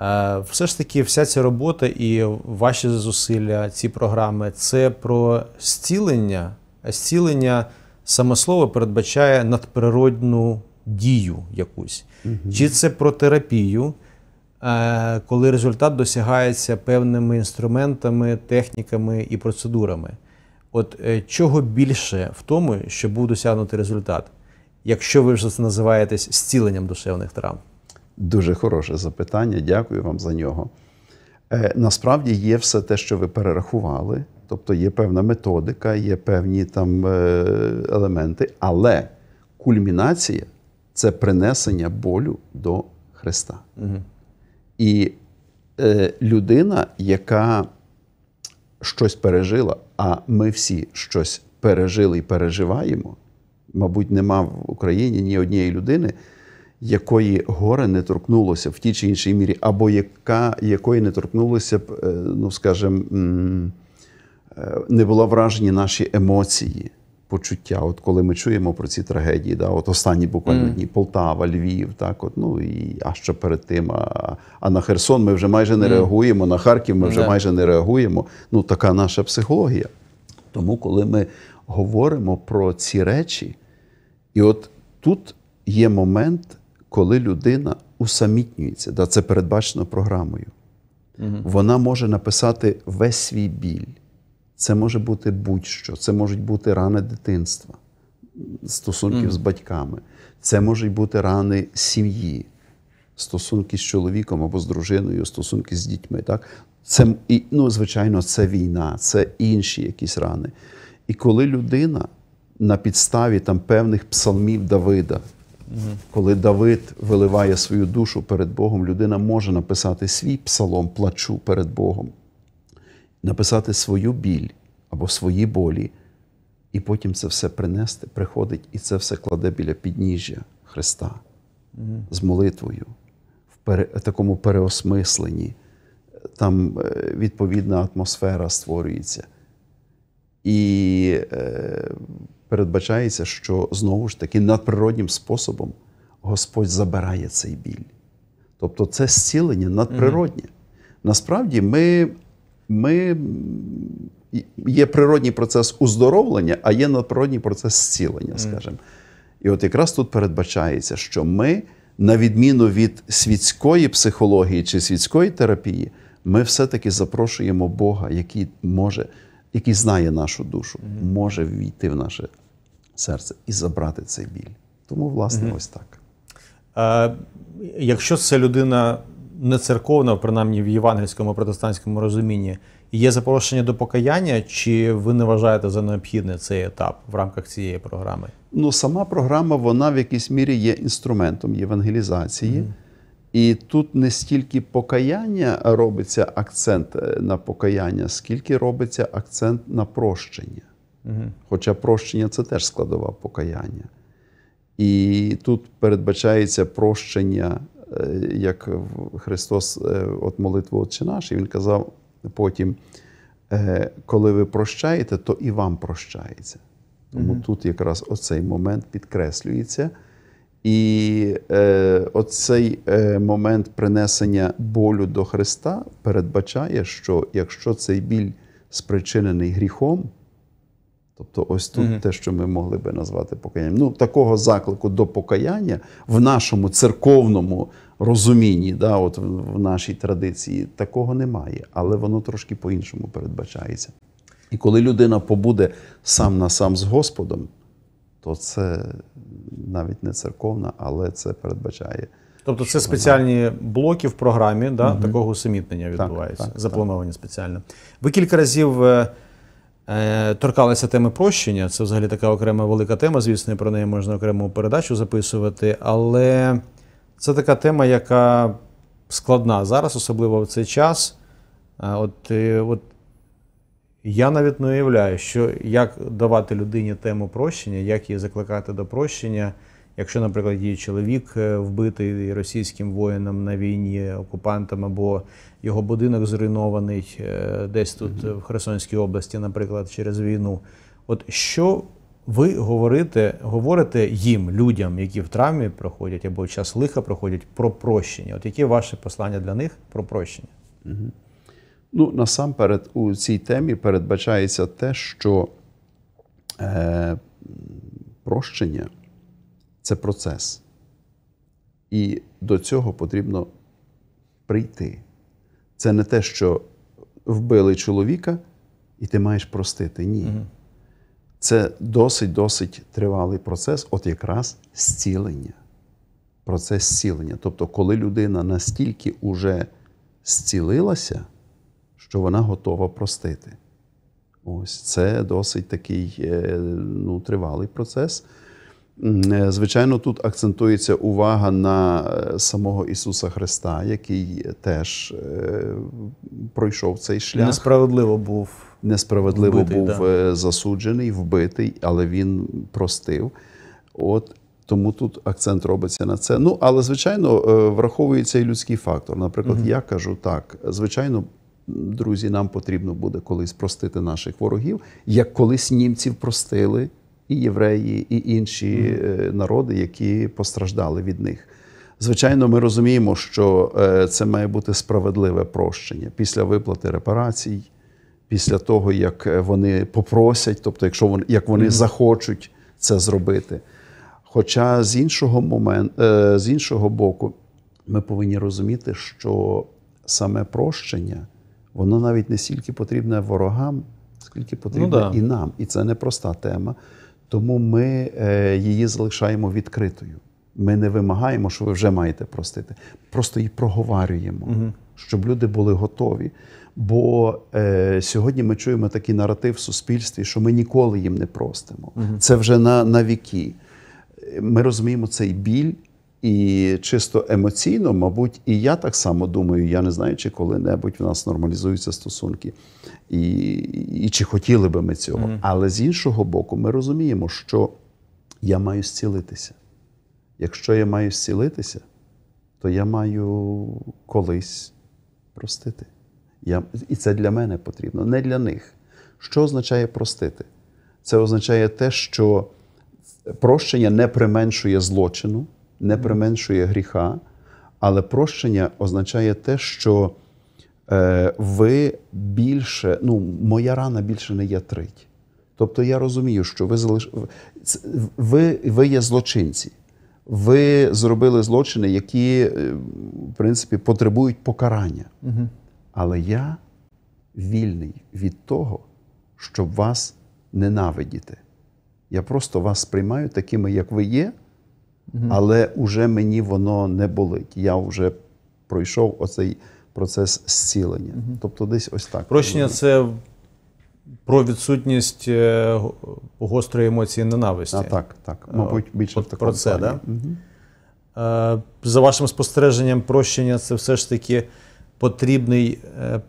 Speaker 1: Е, все ж таки, вся ця робота і ваші зусилля, ці програми це про зцілення. Зцілення саме слово передбачає надприродну дію якусь. Угу. Чи це про терапію? Е, коли результат досягається певними інструментами, техніками і процедурами. От е, чого більше в тому, щоб був досягнутий результат,
Speaker 2: якщо ви вже це називаєтесь зціленням душевних травм? Дуже хороше запитання, дякую вам за нього. Е, насправді є все те, що ви перерахували, тобто є певна методика, є певні там елементи, але кульмінація це принесення болю до Христа. Угу. І е, людина, яка щось пережила, а ми всі щось пережили і переживаємо, мабуть, нема в Україні ні однієї людини, якої горе не торкнулося в тій чи іншій мірі, або яка, якої не торкнулося б, е, ну скажімо, е, не була вражені наші емоції почуття. От коли ми чуємо про ці трагедії, да, от останні буквально mm. дні Полтава, Львів, так от ну і а що перед тим. А, а на Херсон ми вже майже не mm. реагуємо. На Харків ми вже yeah. майже не реагуємо. Ну така наша психологія. Тому, коли ми говоримо про ці речі, і от тут є момент, коли людина усамітнюється, да, це передбачено програмою. Угу. Вона може написати весь свій біль, це може бути будь-що, це можуть бути рани дитинства, стосунків mm. з батьками, це можуть бути рани сім'ї, стосунки з чоловіком або з дружиною, стосунки з дітьми. Так? Це, і, ну, Звичайно, це війна, це інші якісь рани. І коли людина на підставі там певних псалмів Давида, коли Давид виливає свою душу перед Богом, людина може написати свій псалом плачу перед Богом написати свою біль або свої болі, і потім це все принести, приходить і це все кладе біля підніжжя Христа mm. з молитвою, в пере, такому переосмисленні. Там е, відповідна атмосфера створюється. І е, передбачається, що знову ж таки надприроднім способом Господь забирає цей біль. Тобто це зцілення надприроднє. Mm -hmm. Насправді, ми ми є природній процес уздоровлення, а є надприродній процес зцілення, скажімо. І от якраз тут передбачається, що ми, на відміну від світської психології чи світської терапії, ми все-таки запрошуємо Бога, який може, який знає нашу душу, може війти в наше серце і забрати цей біль. Тому, власне, ось так.
Speaker 1: А Якщо це людина не церковна, принаймні в євангельському протестантському розумінні, є запрошення до покаяння,
Speaker 2: чи ви не вважаєте за необхідне цей етап в рамках цієї програми? Ну, сама програма, вона в якійсь мірі є інструментом євангелізації. Mm. І тут не стільки покаяння робиться акцент е, на покаяння, скільки робиться акцент на прощення. Угу. Хоча прощення це теж складова покаяння. І тут передбачається прощення Е, як Христос, е, от молитву Отче наш, і Він казав потім: «Е, коли ви прощаєте, то і вам прощається. Тому угу. тут якраз оцей момент підкреслюється. І е, оцей е, момент принесення болю до Христа передбачає, що якщо цей біль спричинений гріхом, Тобто, ось тут угу. те, що ми могли би назвати покаянням. Ну, такого заклику до покаяння в нашому церковному розумінні, да, от в нашій традиції, такого немає, але воно трошки по-іншому передбачається. І коли людина побуде сам на сам з Господом, то це навіть не церковна, але це передбачає.
Speaker 1: Тобто це спеціальні блоки в програмі да, угу. такого усамітнення відбувається, так, так, заплановані так. спеціально. Ви кілька разів е, Е, торкалися теми прощення. Це взагалі така окрема велика тема. Звісно, про неї можна окрему передачу записувати. Але це така тема, яка складна зараз, особливо в цей час. Е, от, е, от я навіть не уявляю, що як давати людині тему прощення, як її закликати до прощення. Якщо, наприклад, її чоловік е, вбитий російським воїном на війні окупантом, або його будинок зруйнований е, десь тут в Херсонській області, наприклад, через війну, от що ви говорите, говорите їм, людям, які в травмі проходять або час лиха проходять, про прощення? От яке ваше послання для них про прощення?
Speaker 2: Ну, насамперед, у цій темі передбачається те, що е, прощення це процес. І до цього потрібно прийти. Це не те, що вбили чоловіка, і ти маєш простити. Ні. Це досить-досить тривалий процес, от якраз зцілення. Процес зцілення. Тобто, коли людина настільки уже зцілилася, що вона готова простити. Ось це досить такий е, ну, тривалий процес. Е, звичайно, тут акцентується увага на е, самого Ісуса Христа, який теж е, пройшов цей шлях. Несправедливо був несправедливо вбитий, був да. засуджений, вбитий, але він простив. От тому тут акцент робиться на це. Ну, але, звичайно, враховується і людський фактор. Наприклад, угу. я кажу так: звичайно, друзі, нам потрібно буде колись простити наших ворогів, як колись німців простили і євреї, і інші е, народи, які постраждали від них. Звичайно, ми розуміємо, що е, це має бути справедливе прощення після виплати репарацій, після того, як е, вони попросять, тобто, якщо вони як вони захочуть це зробити. Хоча з іншого момент, з іншого боку, ми повинні розуміти, що саме прощення, воно навіть не стільки потрібне ворогам, скільки потрібне ну, да. і нам. І це непроста тема. Тому ми е, її залишаємо відкритою. Ми не вимагаємо, що ви вже маєте простити. Просто її проговорюємо, угу. щоб люди були готові. Бо е, сьогодні ми чуємо такий наратив в суспільстві, що ми ніколи їм не простимо. Угу. Це вже на, на віки. Ми розуміємо цей біль. І чисто емоційно, мабуть, і я так само думаю, я не знаю, чи коли-небудь в нас нормалізуються стосунки, і і чи хотіли би ми цього. Mm. Але з іншого боку, ми розуміємо, що я маю зцілитися. Якщо я маю зцілитися, то я маю колись простити. Я, І це для мене потрібно, не для них. Що означає простити? Це означає те, що прощення не применшує злочину не применшує гріха, але прощення означає те, що е, ви більше, ну, моя рана більше не є трить. Тобто я розумію, що ви залиш... ви, ви є злочинці. Ви зробили злочини, які, е, в принципі, потребують покарання. Угу. Але я вільний від того, щоб вас ненавидіти. Я просто вас сприймаю такими, як ви є але вже мені воно не болить. Я вже пройшов оцей процес зцілення. Тобто, десь ось так. Прощення
Speaker 1: це про відсутність е, гострої емоції ненависті. А так, так. Е, Мабуть, більше От, в такому про це, Да? Угу. За вашим спостереженням, прощення це все ж таки потрібний,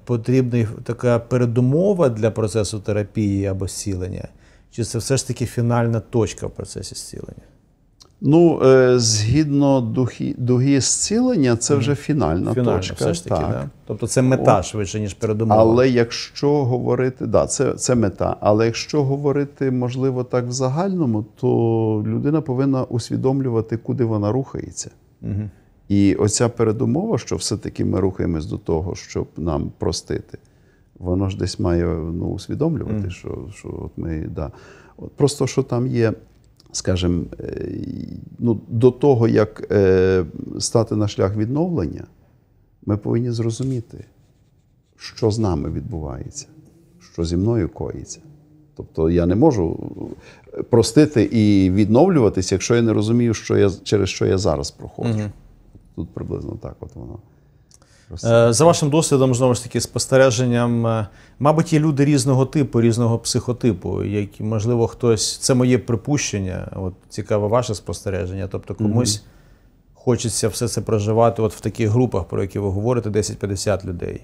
Speaker 1: потрібний така передумова для процесу терапії
Speaker 2: або зцілення?
Speaker 1: Чи це все ж таки фінальна точка в процесі зцілення?
Speaker 2: Ну, е, згідно духі, дуги зцілення, це вже фінальна, фінальна точка. Все ж таки, так. Да? Тобто це мета О, швидше, ніж передумова. Але якщо говорити, да, це це мета. Але якщо говорити, можливо, так в загальному, то людина повинна усвідомлювати, куди вона рухається. Угу. І оця передумова, що все-таки ми рухаємось до того, щоб нам простити, воно ж десь має ну, усвідомлювати, угу. що що от ми. Да. Просто що там є Скажем, е, ну, до того, як е, стати на шлях відновлення, ми повинні зрозуміти, що з нами відбувається, що зі мною коїться. Тобто я не можу е, простити і відновлюватися, якщо я не розумію, що я, через що я зараз проходжу. Угу. Тут приблизно так от воно.
Speaker 1: Е, за вашим досвідом, знову ж таки, спостереженням, е, мабуть, є люди різного типу, різного психотипу, які, можливо, хтось. Це моє припущення, от цікаве ваше спостереження. Тобто комусь mm -hmm. хочеться все це проживати от в таких групах, про які ви говорите, 10-50 людей.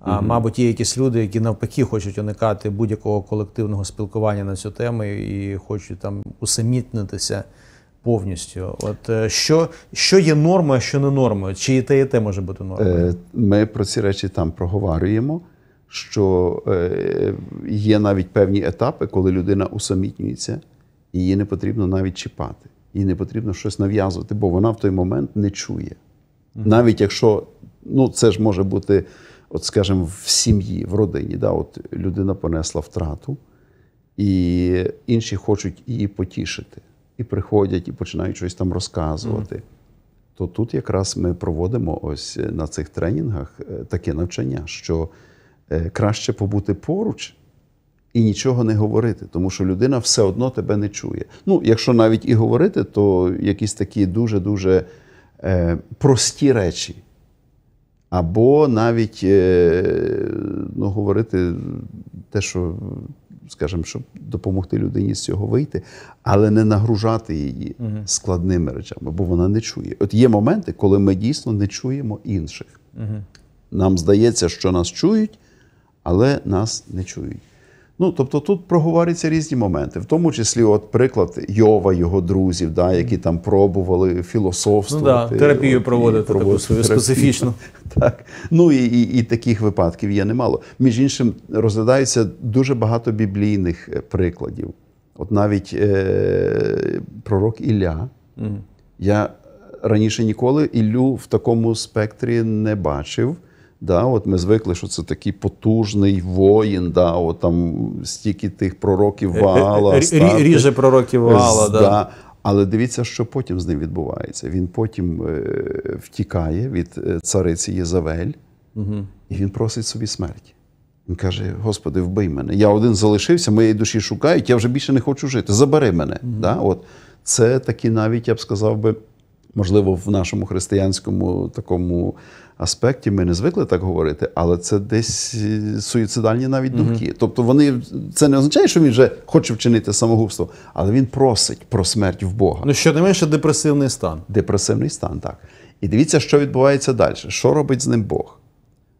Speaker 1: А mm -hmm. мабуть, є якісь люди, які навпаки хочуть уникати будь-якого колективного спілкування на цю тему і хочуть там усамітнитися повністю. От е, що що є нормою, що не нормою? Чи і те, і те може бути нормою?
Speaker 2: Е, ми про ці речі там проговорюємо. Що е, є навіть певні етапи, коли людина усамітнюється, і її не потрібно навіть чіпати, їй не потрібно щось нав'язувати, бо вона в той момент не чує. uh Навіть якщо ну це ж може бути, от скажімо, в сім'ї, в родині, да, от людина понесла втрату, і інші хочуть її потішити і приходять, і починають щось там розказувати. Mm. То тут якраз ми проводимо ось е, на цих тренінгах е, таке навчання, що е, краще побути поруч. І нічого не говорити, тому що людина все одно тебе не чує. Ну, якщо навіть і говорити, то якісь такі дуже-дуже е, прості речі. Або навіть ну, говорити те, що скажімо, щоб допомогти людині з цього вийти, але не нагружати її складними речами, бо вона не чує. От є моменти, коли ми дійсно не чуємо інших. Нам здається, що нас чують, але нас не чують. Ну, тобто тут проговорюються різні моменти, в тому числі, от приклад Йова, його друзів, да, які там пробували філософствувати. Ну, да, терапію проводити, проводити таку свою терапію. специфічну. Так. Ну і, і і, таких випадків є немало. Між іншим, розглядається дуже багато біблійних е, прикладів. От навіть е, пророк Ілля. Mm. Я раніше ніколи Іллю в такому спектрі не бачив. Да, от Ми звикли, що це такий потужний воїн, да, от там стільки тих пророків е, е, Ваала. Е, ріже пророків Ваала, да. да. Але дивіться, що потім з ним відбувається. Він потім втікає від цариці Єзавель, угу. і він просить собі смерті. Він каже: Господи, вбий мене. Я один залишився, моєї душі шукають, я вже більше не хочу жити. Забери мене. Угу. Да, от. Це такі навіть, я б сказав би. Можливо, в нашому християнському такому аспекті ми не звикли так говорити, але це десь е, суїцидальні навіть думки. Угу. Тобто, вони це не означає, що він вже хоче вчинити самогубство, але він просить про смерть в Бога. Ну що не менше депресивний стан. Депресивний стан, так. І дивіться, що відбувається далі. Що робить з ним Бог?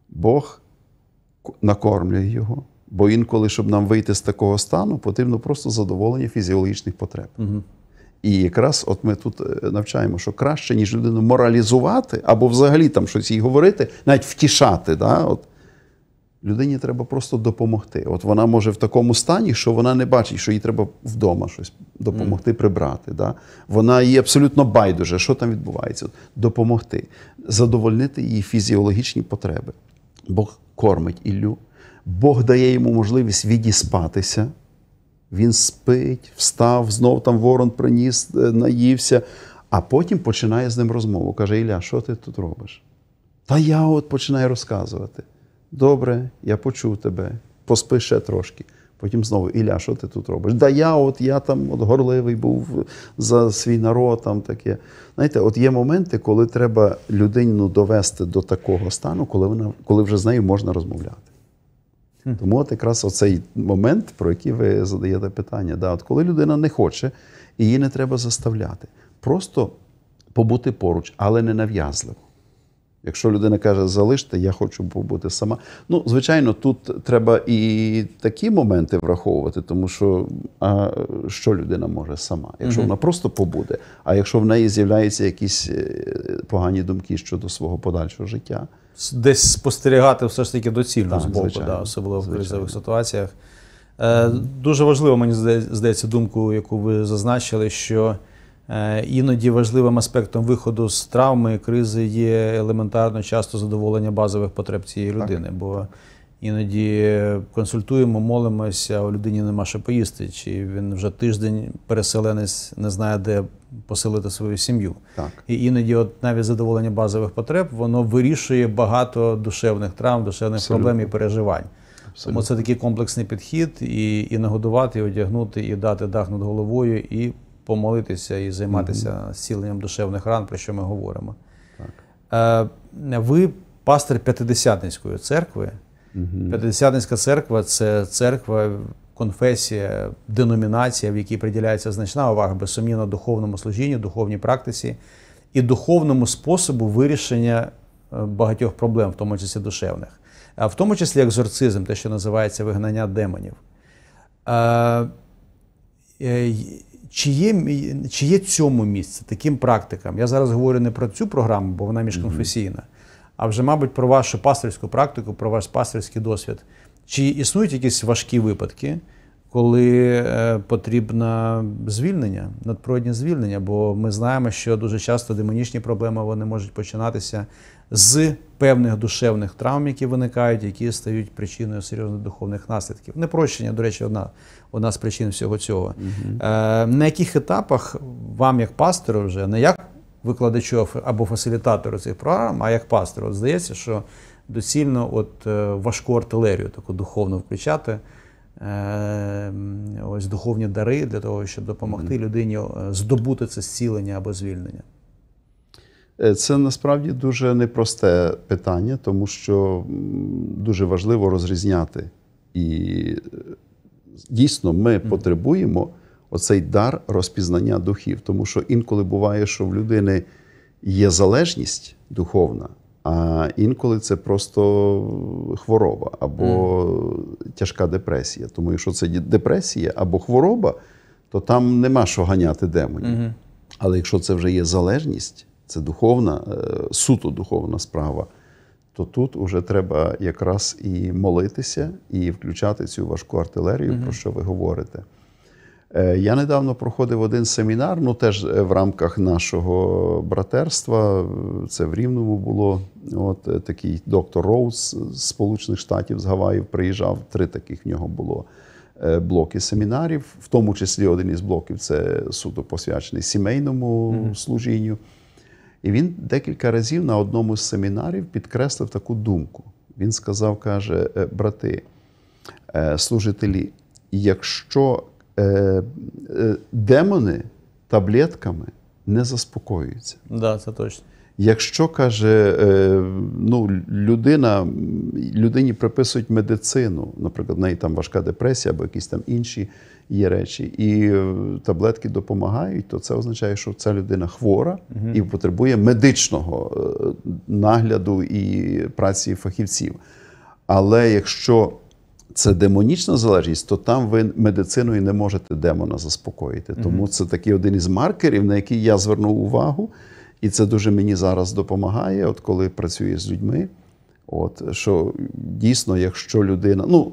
Speaker 2: Бог накормлює його. Бо інколи, щоб нам вийти з такого стану, потрібно просто задоволення фізіологічних потреб. Угу. І якраз от ми тут е, навчаємо, що краще, ніж людину моралізувати або взагалі там щось їй говорити, навіть втішати. Да? От, Людині треба просто допомогти. От вона може в такому стані, що вона не бачить, що їй треба вдома щось допомогти прибрати. Да? Вона їй абсолютно байдуже, що там відбувається. От, допомогти, задовольнити її фізіологічні потреби. Бог кормить Іллю, Бог дає йому можливість відіспатися він спить, встав, знов там ворон приніс, е, наївся, а потім починає з ним розмову. Каже: Ілля, що ти тут робиш? Та я от починаю розказувати. Добре, я почув тебе, поспи ще трошки. Потім знову, Ілля, що ти тут робиш? Да я от я там от горливий був за свій народ, там таке. Знаєте, от є моменти, коли треба людину довести до такого стану, коли вона коли вже з нею можна розмовляти. Тому от якраз оцей момент, про який ви задаєте питання, Да, от коли людина не хоче, її не треба заставляти. Просто побути поруч, але не нав'язливо. Якщо людина каже, залиште, я хочу побути сама. Ну, звичайно, тут треба і такі моменти враховувати, тому що а що людина може сама, якщо угу. вона просто побуде, а якщо в неї з'являються якісь е, погані думки щодо свого подальшого життя,
Speaker 1: десь спостерігати все ж таки доцільно так, з боку, да, особливо в кризових ситуаціях. Е, Дуже важливо, мені здається, думку, яку ви зазначили, що. Е, іноді важливим аспектом виходу з травми кризи є елементарно часто задоволення базових потреб цієї людини. Так. Бо іноді консультуємо, молимося, а у людині нема що поїсти. Чи він вже тиждень переселенець не знає, де поселити свою сім'ю. Так. І іноді, от навіть задоволення базових потреб, воно вирішує багато душевних травм, душевних Абсолютно. проблем і переживань. Абсолютно. Тому це такий комплексний підхід, і і нагодувати, і одягнути, і дати дах над головою, і помолитися і займатися зціленням душевних ран, про що ми говоримо. Так. Е, ви пастор П'ятидесятницької церкви. П'ятидесятницька церква це церква, конфесія, деномінація, в якій приділяється значна увага, безсумнівно, духовному служінню, духовній практиці і духовному способу вирішення е, багатьох проблем, в тому числі душевних, а в тому числі екзорцизм, те, що називається вигнання демонів. Е, чи є чи є цьому місце таким практикам? Я зараз говорю не про цю програму, бо вона міжконфесійна, mm -hmm. а вже, мабуть, про вашу пасторську практику, про ваш пасторський досвід. Чи існують якісь важкі випадки, коли е, потрібно звільнення, надприродні звільнення, бо ми знаємо, що дуже часто демонічні проблеми вони можуть починатися з певних душевних травм, які виникають, які стають причиною серйозних духовних наслідків. Непрощення, до речі, одна одна з причин всього цього. Угу. На яких етапах вам, як пастору, вже не як викладачу або фасилітатору цих програм, а як пастору, здається, що доцільно от е, важку артилерію, таку духовну включати. Ем, ось духовні дари для того, щоб допомогти людині е, здобути це зцілення або звільнення?
Speaker 2: Е, це насправді дуже непросте питання, тому що дуже важливо розрізняти. І е, дійсно ми mm. потребуємо оцей дар розпізнання духів, тому що інколи буває, що в людини є залежність духовна, а інколи це просто хвороба або mm. тяжка депресія. Тому якщо це депресія або хвороба, то там нема що ганяти демонів. Mm-hmm. Але якщо це вже є залежність, це духовна, е, суто духовна справа, то тут вже треба якраз і молитися, і включати цю важку артилерію, mm-hmm. про що ви говорите. Е, я недавно проходив один семінар, ну теж е, в рамках нашого братерства. Е, це в Рівному було. От такий доктор Роуз з Сполучених Штатів з Гаваїв приїжджав. Три таких в нього було блоки семінарів, в тому числі один із блоків це суто посвячений сімейному mm -hmm. служінню. І він декілька разів на одному з семінарів підкреслив таку думку. Він сказав, каже, брати, служителі, якщо е, е, демони таблетками не заспокоюються.
Speaker 1: Да, це точно.
Speaker 2: Якщо каже, е, ну, людина, людині приписують медицину, наприклад, в неї там важка депресія або якісь там інші є речі, і е, таблетки допомагають, то це означає, що ця людина хвора і потребує медичного е, нагляду і праці фахівців. Але якщо це демонічна залежність, то там ви медициною не можете демона заспокоїти. Тому це такий один із маркерів, на який я звернув увагу, і це дуже мені зараз допомагає, от коли працюєш з людьми. От що дійсно, якщо людина, ну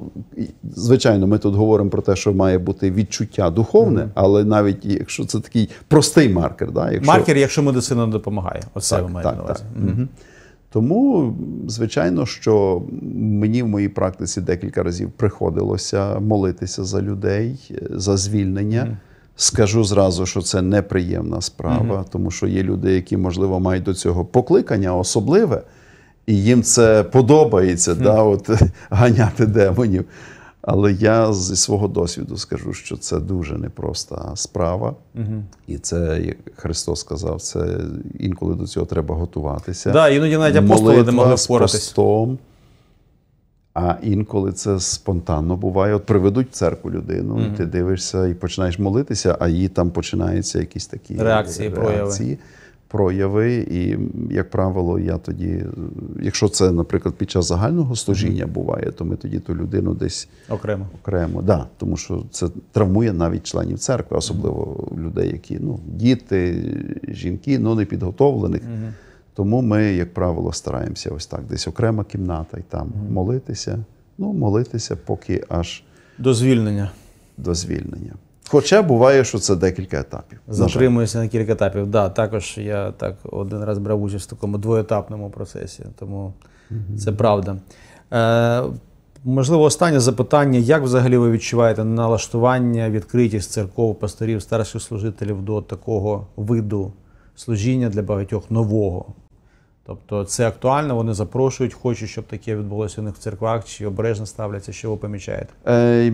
Speaker 2: звичайно, ми тут говоримо про те, що має бути відчуття духовне, але навіть якщо це такий простий маркер, да, якщо... маркер,
Speaker 1: якщо медицина допомагає, оце так, ви маєте так, на
Speaker 2: увазі. Так. Угу. Тому, звичайно, що мені в моїй практиці декілька разів приходилося молитися за людей, за звільнення. Mm. Скажу зразу, що це неприємна справа, mm. тому що є люди, які, можливо, мають до цього покликання особливе, і їм це подобається, mm. да, от ганяти демонів. Але я зі свого досвіду скажу, що це дуже непроста справа, угу. і це як Христос сказав, це інколи до цього треба готуватися. Да, іноді навіть апостоли не могли впоратись. з постом, а інколи це спонтанно буває. От приведуть в церкву людину, угу. і ти дивишся і починаєш молитися, а їй там починаються якісь такі реакції. реакції. прояви прояви. І, як правило, я тоді, якщо це, наприклад, під час загального служіння буває, то ми тоді ту людину десь окремо. окремо да, Тому що це травмує навіть членів церкви, особливо mm -hmm. людей, які ну, діти, жінки, ну не підготовлених. Mm -hmm. Тому ми, як правило, стараємося ось так, десь окрема кімната і там mm -hmm. молитися. Ну, молитися, поки аж до звільнення. До звільнення. Хоча буває, що це декілька етапів. Затримуюся на кілька етапів.
Speaker 1: Да, також я так один раз брав участь в такому двоетапному процесі, тому угу. це правда. Е, Можливо, останнє запитання: як взагалі ви відчуваєте налаштування, відкритість церков, пасторів, старших служителів до такого виду служіння для багатьох нового? Тобто це актуально, вони запрошують, хочуть, щоб таке відбулося у них в церквах, чи обережно ставляться, що ви помічаєте?
Speaker 2: Е,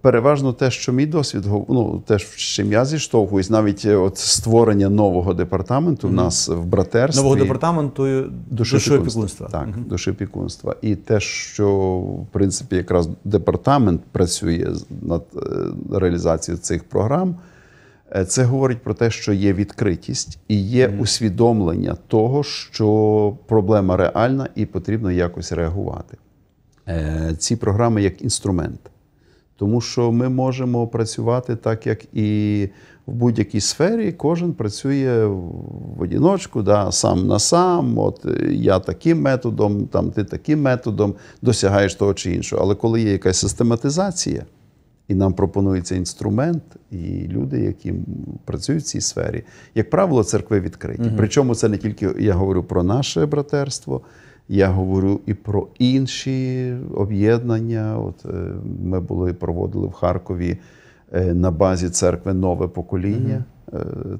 Speaker 2: Переважно те, що мій досвід, ну те, з чим я зіштовхуюсь, навіть е, от створення нового департаменту mm -hmm. в нас в братерстві. Нового
Speaker 1: департаменту душопікунства. Так, mm -hmm.
Speaker 2: душопікунства. І те, що в принципі якраз департамент працює над е, реалізацією цих програм. Е, це говорить про те, що є відкритість і є mm. усвідомлення того, що проблема реальна і потрібно якось реагувати. Е, ці програми як інструмент, тому що ми можемо працювати так, як і в будь-якій сфері, кожен працює в одіночку, да, сам на сам, от е, я таким методом, там ти таким методом досягаєш того чи іншого. Але коли є якась систематизація. І нам пропонується інструмент, і люди, які працюють в цій сфері, як правило, церкви відкриті. Угу. Причому це не тільки я говорю про наше братерство, я говорю і про інші об'єднання. От е, Ми були проводили в Харкові е, на базі церкви нове покоління. Угу. Е,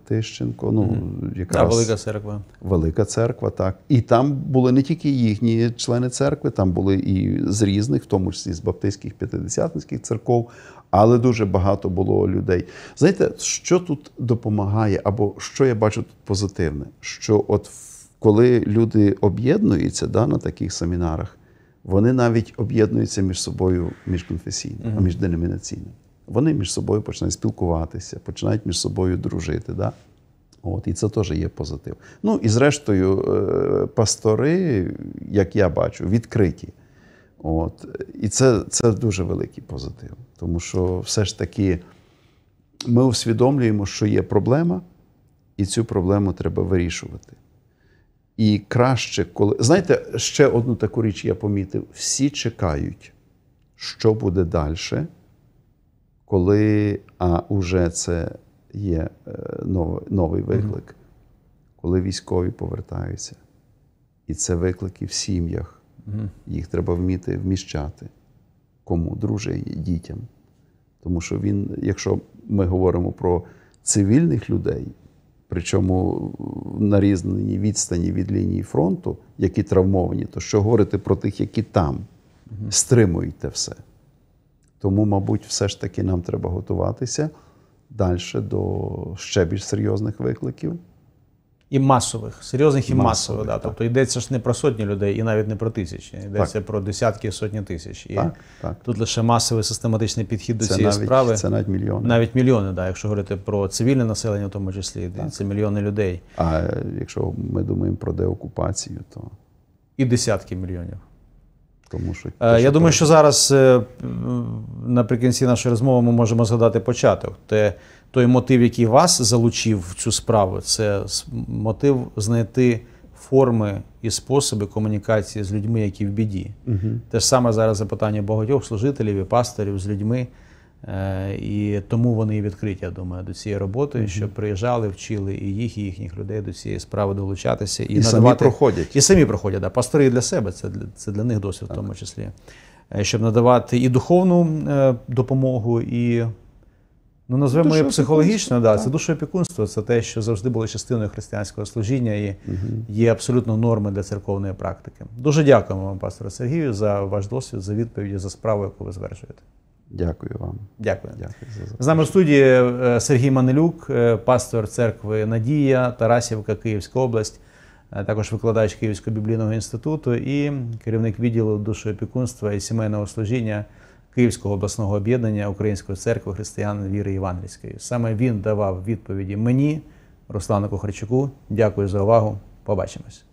Speaker 2: Тищенко, ну mm-hmm. якраз да, велика церква. Велика церква, так. І там були не тільки їхні члени церкви, там були і з різних, в тому числі з баптистських п'ятидесятницьких церков, але дуже багато було людей. Знаєте, що тут допомагає, або що я бачу тут позитивне? Що от коли люди об'єднуються да, на таких семінарах, вони навіть об'єднуються між собою міжконфесійно, mm-hmm. а міжденомінаційно вони між собою починають спілкуватися, починають між собою дружити. Да? От, І це теж є позитив. Ну і зрештою, е, пастори, як я бачу, відкриті. От, І це, це дуже великий позитив. Тому що все ж таки ми усвідомлюємо, що є проблема, і цю проблему треба вирішувати. І краще, коли. Знаєте, ще одну таку річ я помітив: всі чекають, що буде далі коли а уже це є е, новий, новий виклик, mm-hmm. коли військові повертаються. І це виклики в сім'ях. Mm-hmm. Їх треба вміти вміщати. Кому? Дружині, дітям. Тому що він, якщо ми говоримо про цивільних людей, причому на різні відстані від лінії фронту, які травмовані, то що говорити про тих, які там mm-hmm. стримують те все. Тому, мабуть, все ж таки нам треба готуватися далі до ще більш серйозних викликів.
Speaker 1: І масових, серйозних і масових. масових да. Тобто йдеться ж не про сотні людей і навіть не про тисячі. Йдеться так. про десятки і сотні тисяч. І так, так. тут лише масовий систематичний підхід до це цієї навіть, справи. Це навіть мільйони. Навіть мільйони, да, якщо говорити про цивільне населення, в тому числі, так. це мільйони
Speaker 2: людей. А якщо ми думаємо про деокупацію, то. І десятки мільйонів. Тому що е, я думаю,
Speaker 1: що зараз е, наприкінці нашої розмови ми можемо згадати початок. Те, той мотив, який вас залучив в цю справу, це мотив знайти форми і способи комунікації з людьми, які в біді. Угу. Те ж саме зараз запитання багатьох служителів і пасторів з людьми. Е, і тому вони і відкриті, я думаю, до цієї роботи, mm -hmm. щоб приїжджали, вчили і їх, і їхніх людей до цієї справи долучатися і, і надавати. самі проходять. І самі проходять. Да. Пастори для себе, це для це для них досвід, так. в тому числі, е, щоб надавати і духовну е, допомогу, і ну назвемо її психологічно. Да, так. Це душоопікунство, це те, що завжди було частиною християнського служіння і mm є абсолютно норми для церковної практики. Дуже дякуємо вам, пастору Сергію, за ваш досвід, за відповіді, за справу, яку ви звершуєте.
Speaker 2: Дякую вам.
Speaker 1: Дякую. Дякую за З нами в студії е, Сергій Манилюк, е, пастор церкви Надія, Тарасівка, Київська область, е, також викладач Київського біблійного інституту і керівник відділу душоопікунства і сімейного служіння Київського обласного об'єднання Української церкви християн віри Євангельської. Саме він давав відповіді мені, Руслану Кухарчуку. Дякую за увагу. Побачимось.